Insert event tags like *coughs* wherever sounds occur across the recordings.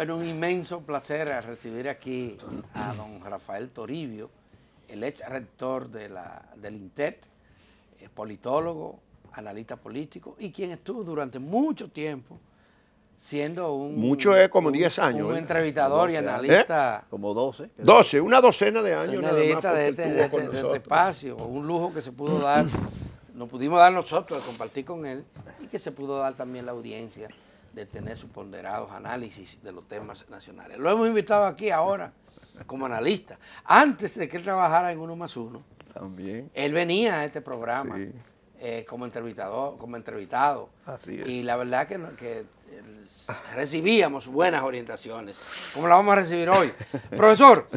Bueno, un inmenso placer recibir aquí a don Rafael Toribio, el ex rector de la, del INTET, eh, politólogo, analista político y quien estuvo durante mucho tiempo siendo un... Mucho eh, como 10 años. Un ¿eh? entrevistador y analista. Como 12. 12, una docena de años. Analista este, este, de, este, espacio, un lujo que se pudo dar, nos pudimos dar nosotros, de compartir con él y que se pudo dar también la audiencia de tener sus ponderados análisis de los temas nacionales. Lo hemos invitado aquí ahora como analista. Antes de que él trabajara en Uno más Uno, También. él venía a este programa eh, como entrevistador, como entrevistado. Y la verdad que, que eh, recibíamos buenas orientaciones, como la vamos a recibir hoy. *laughs* Profesor,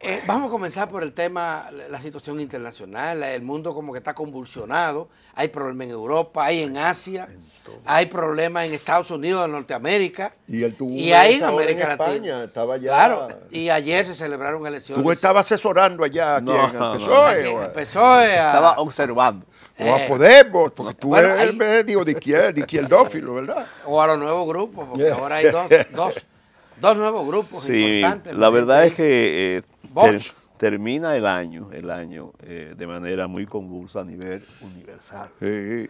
eh, vamos a comenzar por el tema, la situación internacional. El mundo como que está convulsionado. Hay problemas en Europa, hay en Asia, hay problemas en Estados Unidos, en Norteamérica. Y, el y ahí en América Latina. Estaba ya... Claro, y ayer se celebraron elecciones. Tú estabas asesorando allá a no, en PSOE. Eh, estaba observando. Eh, o a Podemos, porque tú eres el medio de izquierda, de izquierdófilo, ¿verdad? O a los nuevos grupos, porque ahora hay dos, dos, dos nuevos grupos sí, importantes. La verdad es que termina el año, el año eh, de manera muy convulsa a nivel universal. Eh,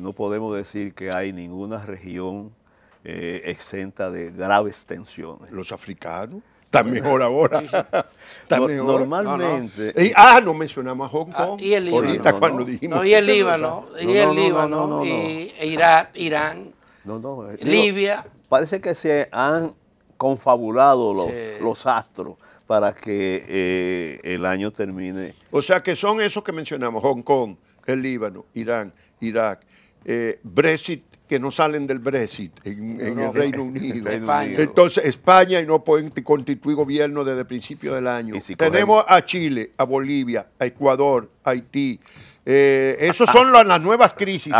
no podemos decir que hay ninguna región eh, exenta de graves tensiones. Los africanos. Está mejor *laughs* ahora. Normalmente. ah, no mencionamos Hong ah, Kong. y el Líbano. cuando y el Líbano. Y el Líbano. Y Irán. Libia. Parece que se han confabulado los, los astros para que eh, el año termine. O sea que son esos que mencionamos, Hong Kong, el Líbano, Irán, Irak, eh, Brexit, que no salen del Brexit en, el Reino Unido. España. Entonces, España y no pueden constituir gobierno desde el principio del año. Tenemos a Chile, a Bolivia, a Ecuador, a Haití. Eh, esos son las, nuevas crisis.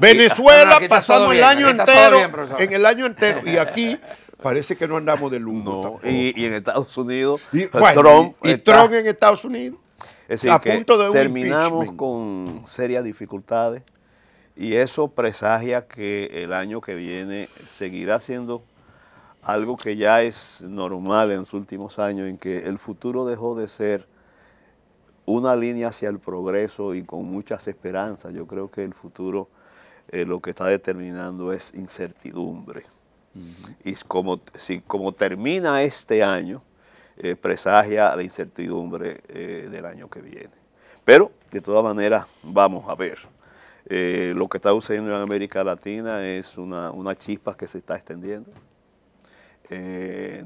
Venezuela pasamos el año entero, en el año entero, y aquí *laughs* Parece que no andamos del uno y, en Estados Unidos, pues, Trump, y, Trump en Estados Unidos. terminamos con serias dificultades y eso presagia que el año que viene seguirá siendo algo que ya es normal en los últimos años, en que el futuro dejó de ser una línea hacia el progreso y con muchas esperanzas. Yo creo que el futuro eh, lo que está determinando es incertidumbre. Y como, si, como termina este año, eh, presagia la incertidumbre eh, del año que viene. Pero de todas maneras vamos a ver. Eh, lo que está sucediendo en América Latina es una, una chispa que se está extendiendo,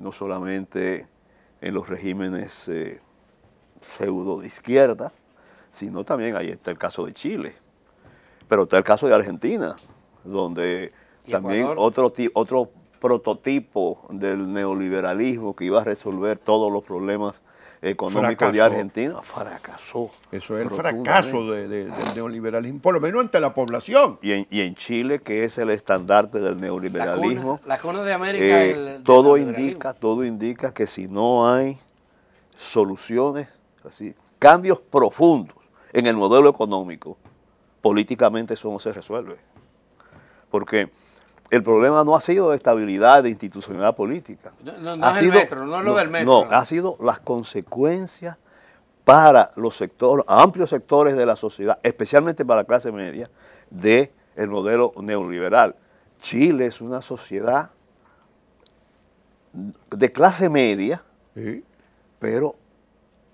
no solamente en los regímenes pseudo de izquierda, sino también ahí está el caso de Chile, pero está el caso de Argentina, donde también otro, otro prototipo del neoliberalismo que iba a resolver todos los problemas económicos de Argentina, fracasó. Eso es el fracaso del neoliberalismo, por lo menos ante la población. Y en, Chile, que es el estandarte del neoliberalismo. La de América. Eh, todo, indica, todo indica que si no hay soluciones, así, cambios profundos en el modelo económico, políticamente eso no se resuelve. Porque el problema no ha sido de estabilidad, de institucionalidad política. No, es el metro, no es lo del metro. No, ha sido las consecuencias para los sectores, amplios sectores de la sociedad, especialmente para la clase media, del el modelo neoliberal. Chile es una sociedad de clase media, pero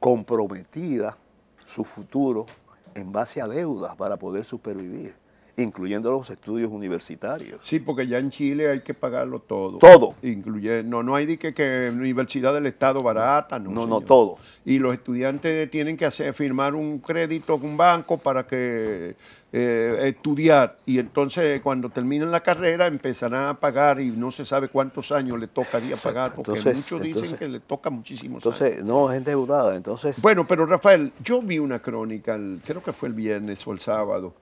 comprometida su futuro en base a deudas para poder supervivir incluyendo los estudios universitarios. Sí, porque ya en Chile hay que pagarlo todo. Todo. Incluye, no no hay dique que, que, universidad del Estado barata, no. No, no, todo. Y los estudiantes tienen que hacer, firmar un crédito con un banco para que eh, estudiar. Y entonces cuando terminen la carrera empezarán a pagar y no se sabe cuántos años le tocaría pagar, porque muchos dicen que le toca muchísimos entonces, no, es endeudada, entonces... Bueno, pero Rafael, yo vi una crónica, creo que fue el viernes o el sábado,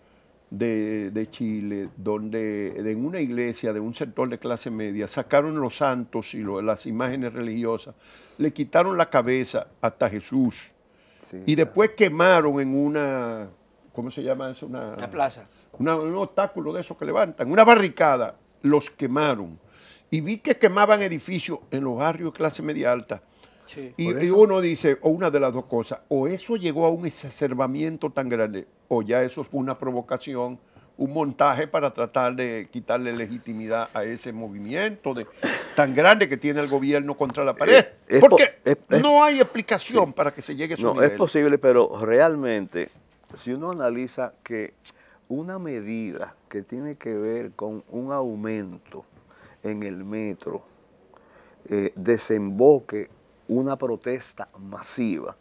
de, Chile, donde en una iglesia de un sector de clase media sacaron los santos y las imágenes religiosas, le quitaron la cabeza hasta Jesús y después quemaron en una, ¿cómo se llama eso? Una, plaza. un obstáculo de esos que levantan, una barricada, los quemaron. Y vi que quemaban edificios en los barrios de clase media alta y, uno dice, o una de las dos cosas, o eso llegó a un exacerbamiento tan grande, o ya eso es una provocación, un montaje para tratar de quitarle legitimidad a ese movimiento de, tan grande que tiene el gobierno contra la eh, pared. Porque no hay explicación para que se llegue a eso. no, Es posible, pero realmente, si uno analiza que una medida que tiene que ver con un aumento en el metro eh, desemboque una protesta masiva,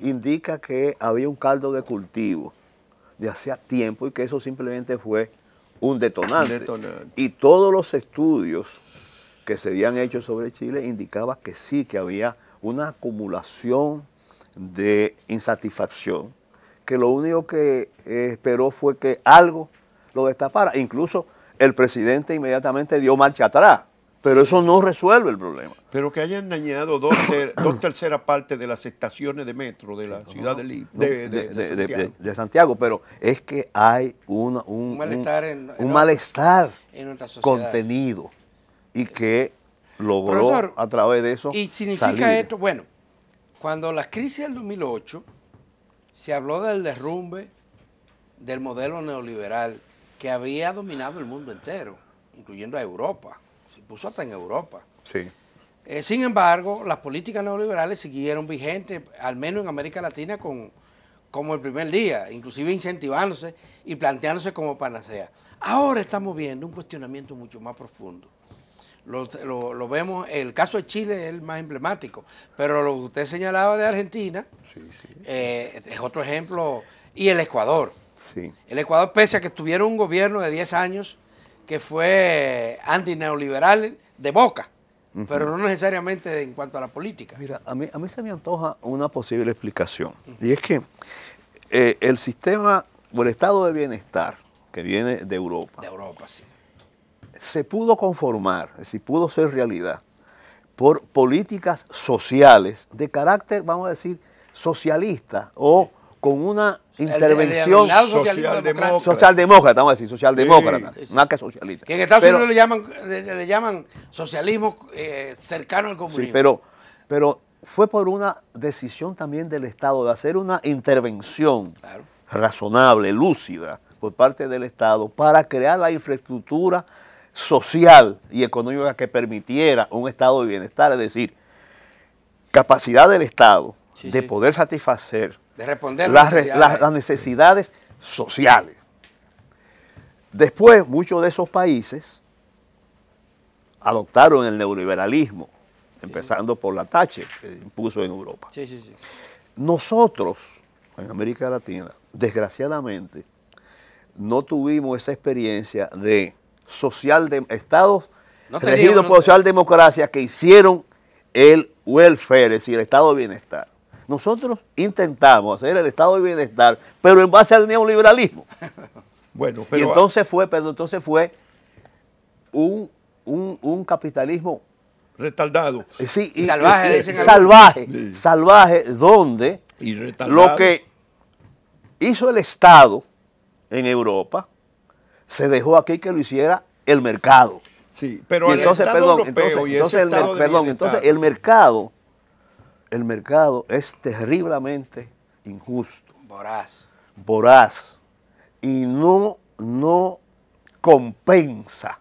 indica que había un caldo de cultivo de hacía tiempo y que eso simplemente fue un detonante. Y todos los estudios que se habían hecho sobre Chile indicaban que sí, que había una acumulación de insatisfacción, que lo único que esperó fue que algo lo destapara. Incluso el presidente inmediatamente dio marcha atrás pero eso no resuelve el problema. Pero que hayan dañado dos, *coughs* terceras partes de las estaciones de metro de la ciudad de, Santiago. de, Santiago. Pero es que hay un, un, malestar, en, contenido y que logró a través de eso. Y significa esto, bueno, cuando la crisis del 2008 se habló del derrumbe del modelo neoliberal que había dominado el mundo entero, incluyendo a Europa se puso hasta en Europa. Sí. Eh, sin embargo, las políticas neoliberales siguieron vigentes, al menos en América Latina, con, como el primer día, inclusive incentivándose y planteándose como panacea. Ahora estamos viendo un cuestionamiento mucho más profundo. Lo, vemos, el caso de Chile es el más emblemático, pero lo que usted señalaba de Argentina eh, es otro ejemplo, y el Ecuador. Sí. El Ecuador, pese a que tuvieron un gobierno de 10 años, que fue antineoliberal de boca, pero no necesariamente en cuanto a la política. Mira, a mí, se me antoja una posible explicación, y es que eh, el sistema o el estado de bienestar que viene de Europa, de Europa sí. se pudo conformar, es decir, pudo ser realidad por políticas sociales de carácter, vamos a decir, socialista o con una intervención socialdemócrata. socialdemócrata, vamos a decir, socialdemócrata, más que socialista. Que en Estados Unidos le llaman, le, llaman socialismo eh, cercano al comunismo. pero, pero fue por una decisión también del Estado de hacer una intervención razonable, lúcida, por parte del Estado para crear la infraestructura social y económica que permitiera un estado de bienestar, es decir, capacidad del Estado de poder satisfacer de responder las, necesidades. sociales. Después, muchos de esos países adoptaron el neoliberalismo, empezando por la tache que impuso en Europa. Sí, sí, sí. Nosotros, en América Latina, desgraciadamente, no tuvimos esa experiencia de, social de estados no regidos por socialdemocracia que hicieron el welfare, es decir, el estado de bienestar. Nosotros intentamos hacer el estado de bienestar, pero en base al neoliberalismo. *laughs* bueno, pero y entonces fue, pero entonces fue un, capitalismo retardado. Eh, sí, salvaje, salvaje, salvaje, donde lo que hizo el Estado en Europa se dejó aquí que lo hiciera el mercado. Sí, pero el entonces, perdón, entonces, el, perdón, entonces el mercado el mercado es terriblemente injusto. Voraz. Voraz. Y no, no compensa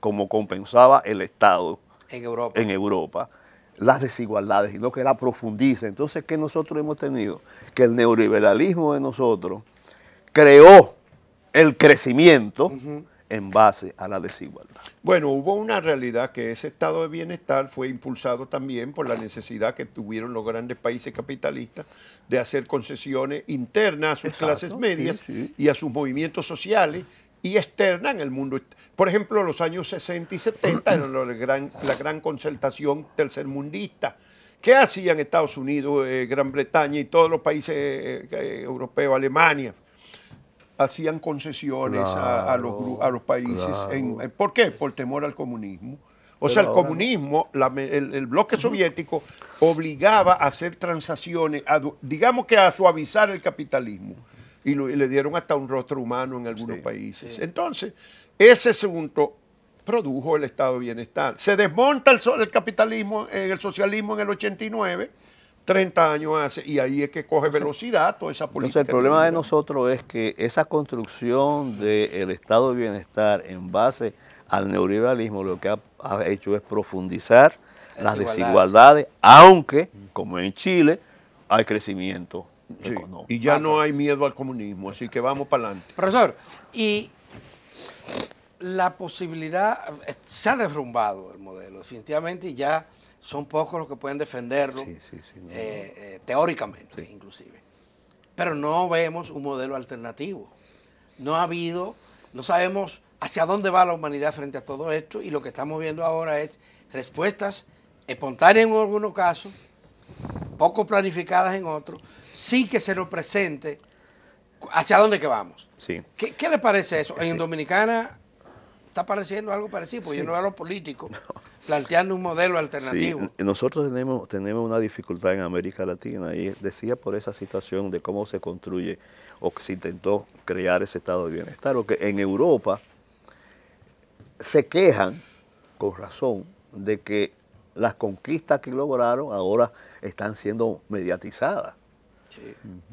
como compensaba el Estado en Europa. las desigualdades y lo que la profundiza. Entonces, ¿qué nosotros hemos tenido? Que el neoliberalismo de nosotros creó el crecimiento, en base a la desigualdad. Bueno, hubo una realidad que ese estado de bienestar fue impulsado también por la necesidad que tuvieron los grandes países capitalistas de hacer concesiones internas a sus clases medias y a sus movimientos sociales y externas en el mundo. Por ejemplo, los años 60 y 70 la gran, concertación tercermundista. ¿Qué hacían Estados Unidos, eh, Gran Bretaña y todos los países eh, eh, europeos, Alemania? hacían concesiones a, los, países. Eh, ¿Por qué? Por temor al comunismo. O sea, el comunismo, el, bloque soviético obligaba a hacer transacciones, digamos que a suavizar el capitalismo. Y, le dieron hasta un rostro humano en algunos países. Entonces, ese asunto produjo el estado de bienestar. Se desmonta el, el capitalismo, eh, el socialismo en el 89 30 años hace, y ahí es que coge velocidad toda esa política. Entonces el problema de nosotros es que esa construcción del estado de bienestar en base al neoliberalismo lo que ha, hecho es profundizar las, desigualdades. aunque, como en Chile, hay crecimiento. y ya no hay miedo al comunismo, así que vamos para adelante. Profesor, y la posibilidad eh, se ha derrumbado el modelo, definitivamente, y ya son pocos los que pueden defenderlo, eh, eh, teóricamente inclusive. Pero no vemos un modelo alternativo. No ha habido, no sabemos hacia dónde va la humanidad frente a todo esto y lo que estamos viendo ahora es respuestas espontáneas en algunos casos, poco planificadas en otros, sí que se nos presente hacia dónde que vamos. Sí. ¿Qué, ¿Qué, le parece eso? En Dominicana está pareciendo algo parecido, porque yo no veo a los políticos *laughs* planteando un modelo alternativo. Nosotros tenemos, tenemos una dificultad en América Latina y decía por esa situación de cómo se construye o que se intentó crear ese estado de bienestar, o que en Europa se quejan con razón de que las conquistas que lograron ahora están siendo mediatizadas.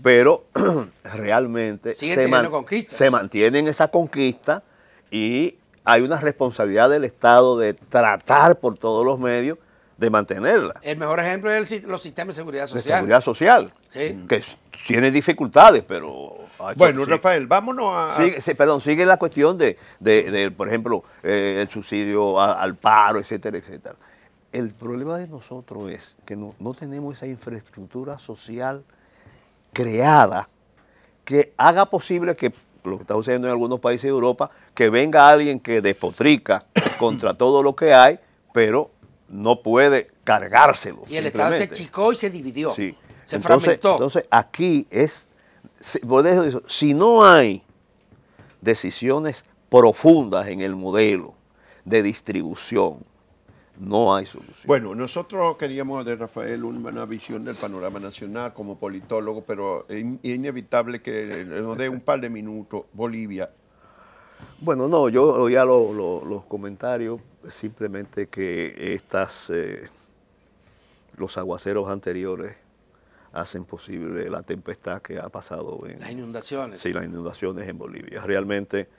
Pero *clears throat* realmente se, mantiene se, mantienen esa conquista y hay una responsabilidad del Estado de tratar por todos los medios de mantenerla. El mejor ejemplo es el, los sistemas de seguridad social. De seguridad social, que tiene dificultades, pero... Bueno, Rafael, vámonos a... perdón, sigue la cuestión de, por ejemplo, eh, el subsidio al paro, etcétera, etcétera. El problema de nosotros es que no, no tenemos esa infraestructura social creada que haga posible que lo que está sucediendo en algunos países de Europa, que venga alguien que despotrica *coughs* contra todo lo que hay, pero no puede cargárselo. Y el Estado se chicó y se dividió. Se fragmentó. Entonces, aquí es, si no hay decisiones profundas en el modelo de distribución, no hay solución. Bueno, nosotros queríamos de Rafael una visión del panorama nacional como politólogo, pero es inevitable que nos dé un par de minutos. Bolivia. Bueno, no, yo oía los comentarios, simplemente que estas, eh, los aguaceros anteriores hacen posible la tempestad que ha pasado en... Las inundaciones. Sí, las inundaciones en Bolivia. Realmente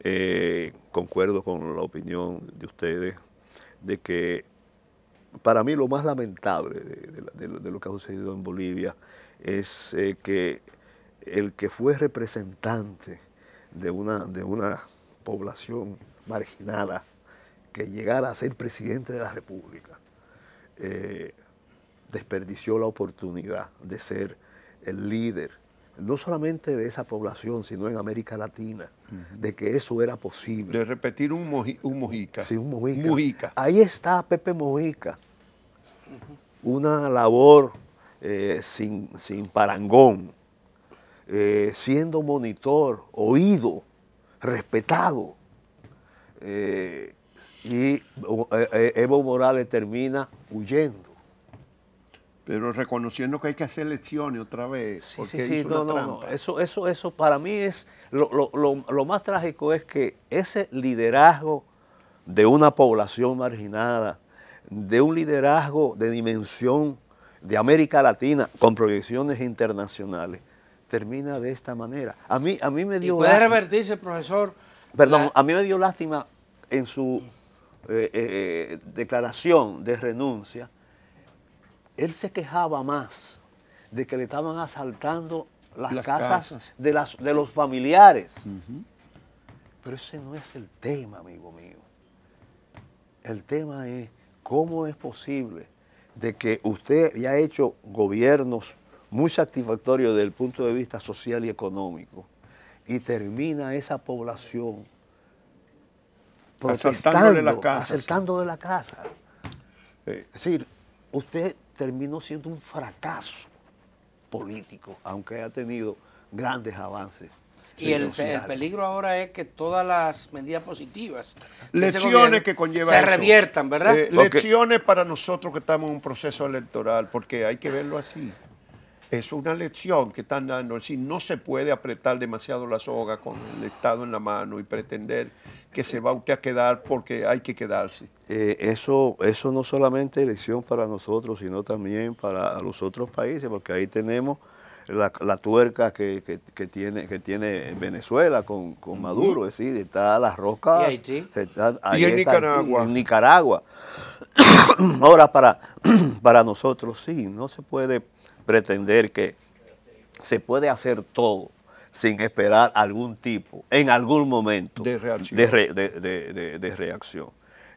eh, concuerdo con la opinión de ustedes de que para mí lo más lamentable de, lo que ha sucedido en Bolivia es eh, que el que fue representante de una, de una población marginada que llegara a ser presidente de la República eh, desperdició la oportunidad de ser el líder no solamente de esa población, sino en América Latina, de que eso era posible. De repetir un, mojica. Sí, un mojica. Ahí está Pepe Mojica, una labor eh, sin, parangón, eh, siendo monitor, oído, respetado. Eh, y Evo Morales termina huyendo pero reconociendo que hay que hacer elecciones otra vez. porque sí, no, Eso, eso, eso para mí es lo, más trágico es que ese liderazgo de una población marginada, de un liderazgo de dimensión de América Latina con proyecciones internacionales, termina de esta manera. A mí, a mí me dio. ¿Y puede revertirse, profesor. Perdón, a mí me dio lástima en su eh, eh, declaración de renuncia él se quejaba más de que le estaban asaltando las, casas, De, las, de, los familiares. Pero ese no es el tema, amigo mío. El tema es cómo es posible de que usted ya hecho gobiernos muy satisfactorios desde el punto de vista social y económico y termina esa población asaltando de la casa. Eh. Es decir, usted terminó siendo un fracaso político, aunque haya tenido grandes avances. Y el, peligro ahora es que todas las medidas positivas. Lecciones que conllevan. Se reviertan, ¿verdad? Eh, Lecciones para nosotros que estamos en un proceso electoral, porque hay que verlo así es una lección que están dando. Es no se puede apretar demasiado la soga con el Estado en la mano y pretender que se va usted a quedar porque hay que quedarse. Eh, eso, eso no solamente es lección para nosotros, sino también para los otros países, porque ahí tenemos la, tuerca que, tiene, que tiene Venezuela con, Maduro, es decir, está las rocas. Y en Nicaragua. Nicaragua. *coughs* Ahora, para, *coughs* para nosotros sí, no se puede pretender que se puede hacer todo sin esperar algún tipo, en algún momento, de reacción. De, reacción.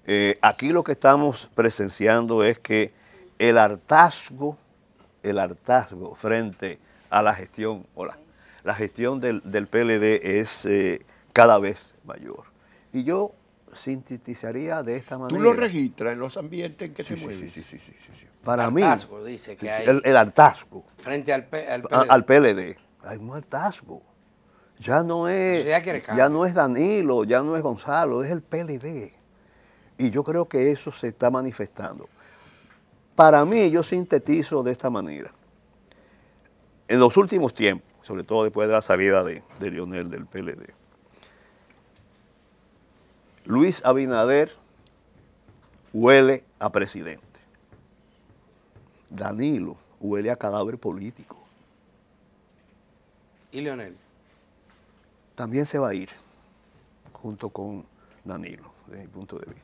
Eh, aquí lo que estamos presenciando es que el hartazgo, el hartazgo frente a la gestión, hola la, gestión del, del, PLD es eh, cada vez mayor. Y yo sintetizaría de esta manera. ¿Tú lo registras en los ambientes en que se mueve. Sí, sí, sí, sí, sí, para mí. dice que El, hartazgo. Frente al, PLD. Hay un hartazgo. Ya no es. Ya, no es Danilo, ya no es Gonzalo, es el PLD. Y yo creo que eso se está manifestando. Para mí, yo sintetizo de esta manera. En los últimos tiempos, sobre todo después de la salida de, de Lionel del PLD, Luis Abinader huele a presidente. Danilo huele a cadáver político. ¿Y Leonel? También se va a ir junto con Danilo, desde mi punto de vista.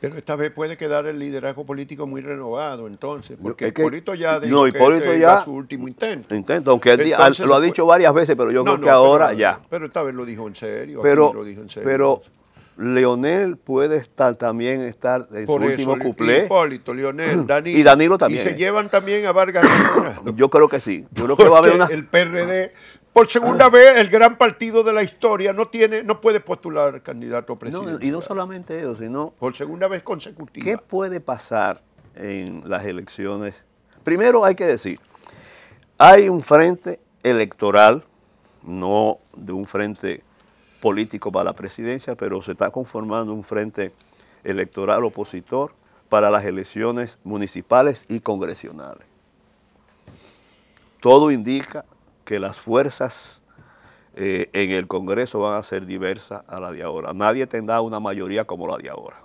Pero esta vez puede quedar el liderazgo político muy renovado, entonces, porque Hipólito ya dijo no, que este ya, su último intento. Intento, aunque él lo ha dicho pues, varias veces, pero yo creo que ahora ya. Pero esta vez lo dijo en serio. Pero, Leonel puede estar también estar en último cuplé. Hipólito, Leonel, *clears throat* Danilo. Y Danilo también. Y se llevan también a Vargas. *clears throat* yo creo que sí. Yo creo que va a haber una... El PRD por segunda *clears throat* vez el gran partido de la historia no tiene no puede postular candidato a y no solamente eso, sino por segunda vez consecutiva. ¿Qué puede pasar en las elecciones? Primero hay que decir, hay un frente electoral, no de un frente político para la presidencia, pero se está conformando un frente electoral opositor para las elecciones municipales y congresionales. Todo indica que las fuerzas eh, en el Congreso van a ser diversas a la de ahora. Nadie tendrá una mayoría como la de ahora.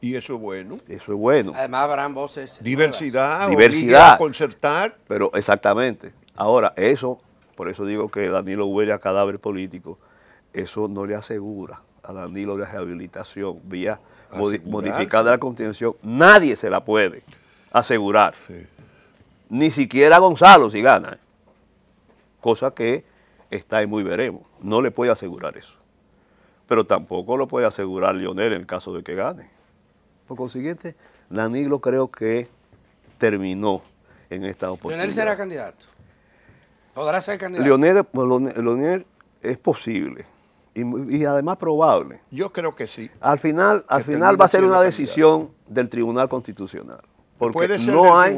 Y eso es bueno. Eso es bueno. Además habrán voces. Diversidad, diversidad. concertar. Pero exactamente. Ahora, eso, por eso digo que Danilo huele a cadáver político, eso no le asegura a Danilo la rehabilitación vía ah, modificada modificada la constitución. Nadie se la puede asegurar. Ni siquiera Gonzalo si gana. Cosa que está en muy veremos. No le puede asegurar eso. Pero tampoco lo puede asegurar Lionel en el caso de que gane. Por consiguiente, Danilo creo que terminó en esta oportunidad. ¿Lionel será candidato? ¿Podrá ser candidato? Lionel pues, es posible y, además probable. Yo creo que sí. Al final, al final va a ser una decisión del Tribunal Constitucional. Porque no hay,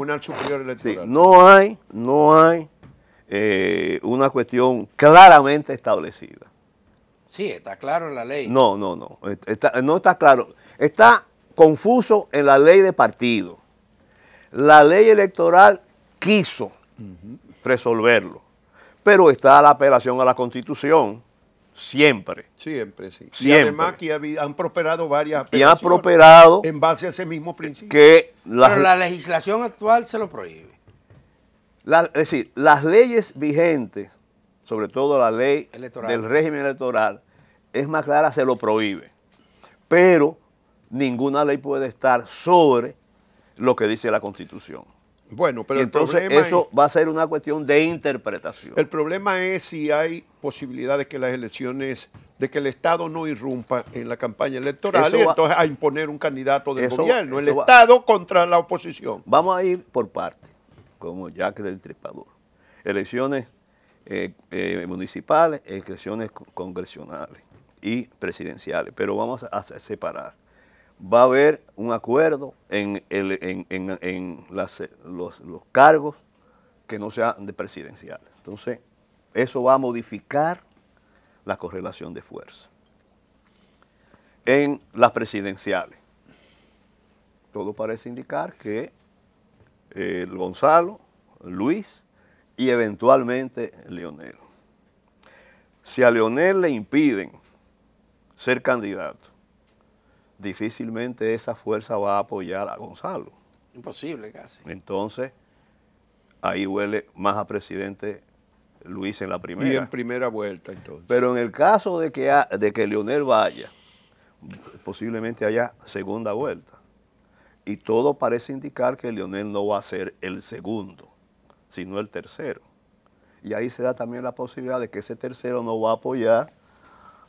no hay, no eh, hay una cuestión claramente establecida. Sí, está claro en la ley. No, no, no. no está claro. Está confuso en la ley de partido. La ley electoral quiso resolverlo, pero está la apelación a la Constitución Siempre. Siempre, sí. Siempre. Y además que han prosperado varias Y han prosperado. En base a ese mismo principio. Que la, Pero la legislación actual se lo prohíbe. es decir, las leyes vigentes, sobre todo la ley del régimen electoral, es más clara, se lo prohíbe. Pero ninguna ley puede estar sobre lo que dice la Constitución. Bueno, pero entonces eso va a ser una cuestión de interpretación. El problema es si hay posibilidad de que las elecciones, de que el Estado no irrumpa en la campaña electoral y entonces a imponer un candidato del gobierno, el Estado contra la oposición. Vamos a ir por partes, como Jack del Trepador. Elecciones eh, eh, municipales, elecciones congresionales y presidenciales, pero vamos a separar va a haber un acuerdo en, los, cargos que no sean de presidenciales. Entonces, eso va a modificar la correlación de fuerza. En las presidenciales, todo parece indicar que eh, Gonzalo, Luis y eventualmente Leonel. Si a Leonel le impiden ser candidato, difícilmente esa fuerza va a apoyar a Gonzalo. Imposible casi. Entonces, ahí huele más a presidente Luis en la primera. Y en primera vuelta, entonces. Pero en el caso de que, de que Leonel vaya, posiblemente haya segunda vuelta. Y todo parece indicar que Leonel no va a ser el segundo, sino el tercero. Y ahí se da también la posibilidad de que ese tercero no va a apoyar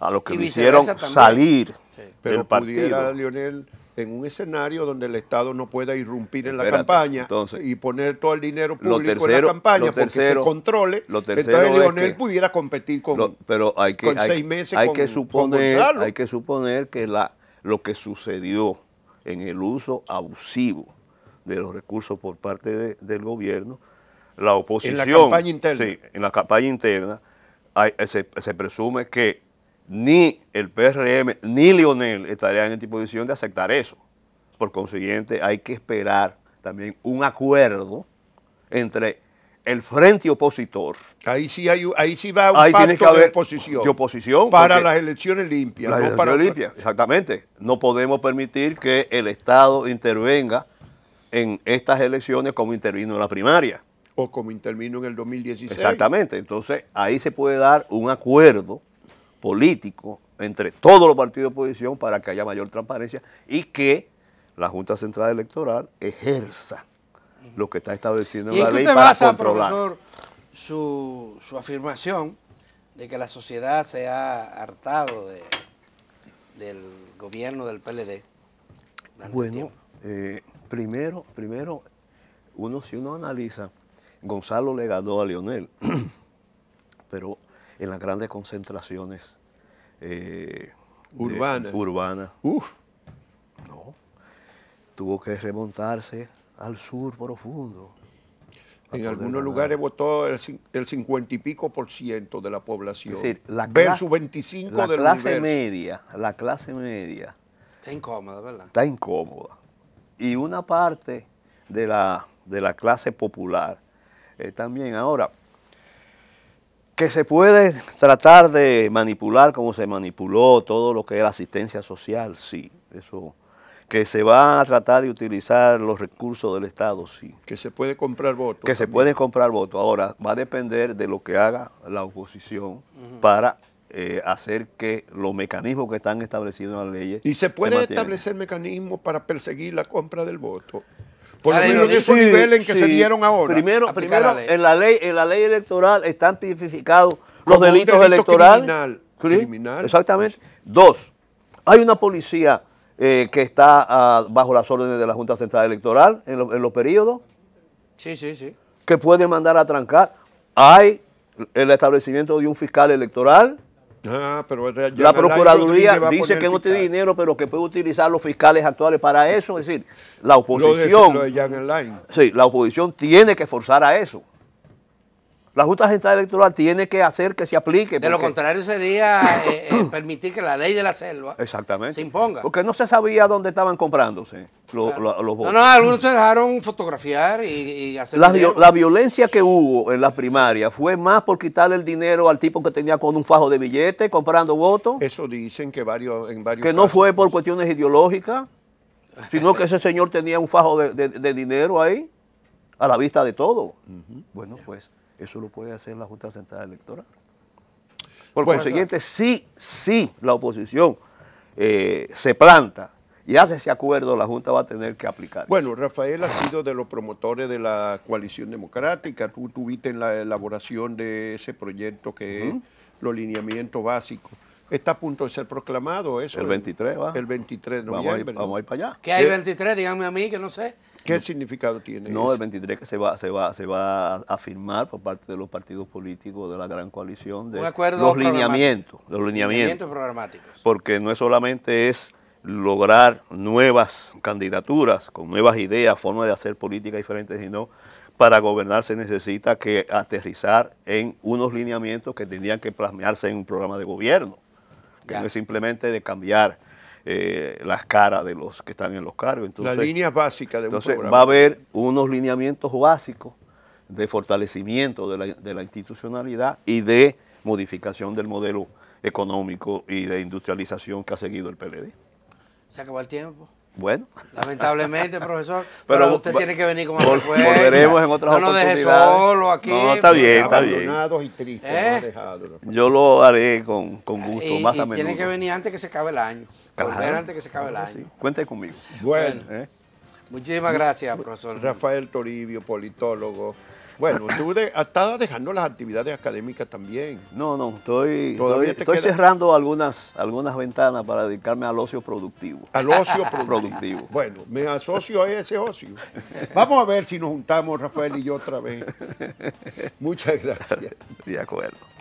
a los que quisieron hicieron salir. Pero del partido. Lionel en un escenario donde el Estado no pueda irrumpir en la campaña entonces, y poner todo el dinero público en la campaña porque se controle. entonces Lionel pudiera competir con, pero hay que, seis meses hay que suponer, Hay que suponer que la, lo que sucedió en el uso abusivo de los recursos por parte del gobierno, la oposición... En la campaña interna. Sí, en la campaña interna se presume que ni el PRM ni Lionel estarían en disposición de aceptar eso. Por consiguiente, hay que esperar también un acuerdo entre el frente opositor. Ahí sí hay, ahí sí va un pacto haber de oposición. De oposición para las elecciones limpias. limpias, exactamente. No podemos permitir que el Estado intervenga en estas elecciones como intervino en la primaria. O como intervino en el 2016. Exactamente. Entonces, ahí se puede dar un acuerdo político entre todos los partidos de oposición para que haya mayor transparencia y que la Junta Central Electoral ejerza lo que está estableciendo la ley para basa, controlar. Profesor, su, afirmación de que la sociedad se ha hartado del gobierno del PLD. Bueno, eh, primero, primero, uno si uno analiza, Gonzalo le a Lionel *clears throat* pero en las grandes concentraciones eh, urbanas. Urbana. Uf. No. Tuvo que remontarse al sur profundo. En algunos lugares votó el, cincuenta y pico por ciento de la población. Es decir, la versus clase, la clase media, la clase media. Está incómoda, ¿verdad? Está incómoda. Y una parte de la, de la clase popular eh, también. Ahora, que se puede tratar de manipular como se manipuló todo lo que es la asistencia social, sí, eso que se va a tratar de utilizar los recursos del Estado, sí. Que se puede comprar votos. Que se puede comprar votos. Ahora, va a depender de lo que haga la oposición para eh, hacer que los mecanismos que están establecidos en las leyes... ¿Y se puede establecer mecanismos para perseguir la compra del voto? Por lo menos en nivel en que se dieron ahora. Primero, primero en, la ley, en la ley electoral están tipificados los delitos electorales. Criminal, criminal. Exactamente. Dos, hay una policía eh, que está ah, bajo las órdenes de la Junta Central Electoral en, en los periodos. Sí, sí, sí. Que puede mandar a trancar. Hay el establecimiento de un fiscal electoral Ah, la Procuraduría dice que no tiene dinero, pero que puede utilizar los fiscales actuales para eso. Es decir, la oposición. la oposición tiene que forzar a eso. La Junta Central Electoral tiene que hacer que se aplique. De lo contrario sería *coughs* eh, eh, permitir que la ley de la selva se imponga. Porque no se sabía dónde estaban comprándose los, votos. No, algunos se dejaron fotografiar y, hacer la, violencia que hubo en la primaria fue más por quitarle el dinero al tipo que tenía con un fajo de billete comprando votos. Eso dicen que varios, en varios Que no fue por cuestiones ideológicas, sino que ese señor tenía un fajo de, dinero ahí a la vista de todo. Bueno, pues... Eso lo puede hacer la Junta Central Electoral. Por consiguiente, pues, si sí, la oposición eh, se planta y hace ese acuerdo, la Junta va a tener que aplicar. Bueno, Rafael ha sido de los promotores de la coalición democrática. Tú tuviste en la elaboración de ese proyecto que es los lineamientos básicos está a punto de ser proclamado eso. El 23, ¿va? El 23 de noviembre. Vamos a ir, para allá. ¿Qué hay 23? Díganme a mí que no sé. ¿Qué significado tiene? No, el 23 que se va, se va, se va a firmar por parte de los partidos políticos de la gran coalición de los lineamientos, los lineamientos programáticos. Porque no es solamente es lograr nuevas candidaturas con nuevas ideas, formas de hacer política diferentes, sino para gobernar se necesita que aterrizar en unos lineamientos que tendrían que plasmearse en un programa de gobierno no es simplemente de cambiar eh, las caras de los que están en los cargos. Entonces, las líneas de un entonces va a haber unos lineamientos básicos de fortalecimiento de la, de la institucionalidad y de modificación del modelo económico y de industrialización que ha seguido el PLD. Se acabó el tiempo. Bueno. Lamentablemente, profesor. *laughs* Pero, usted tiene que venir con más Volveremos en otras no No nos deje solo aquí. No, está bien, está bien. y tristes. ¿Eh? Yo lo haré con, con gusto, más a menudo. tiene que venir antes que se acabe el año. Volver antes que se acabe el año. Sí. Cuente conmigo. Bueno. ¿Eh? Muchísimas gracias, profesor. Rafael Toribio, politólogo. Bueno, tú estás dejando las actividades académicas también. No, no, estoy, cerrando algunas, algunas ventanas para dedicarme al ocio productivo. Al ocio productivo. productivo. Bueno, me asocio a ese ocio. Vamos a ver si nos juntamos Rafael y yo otra vez. Muchas gracias. De acuerdo.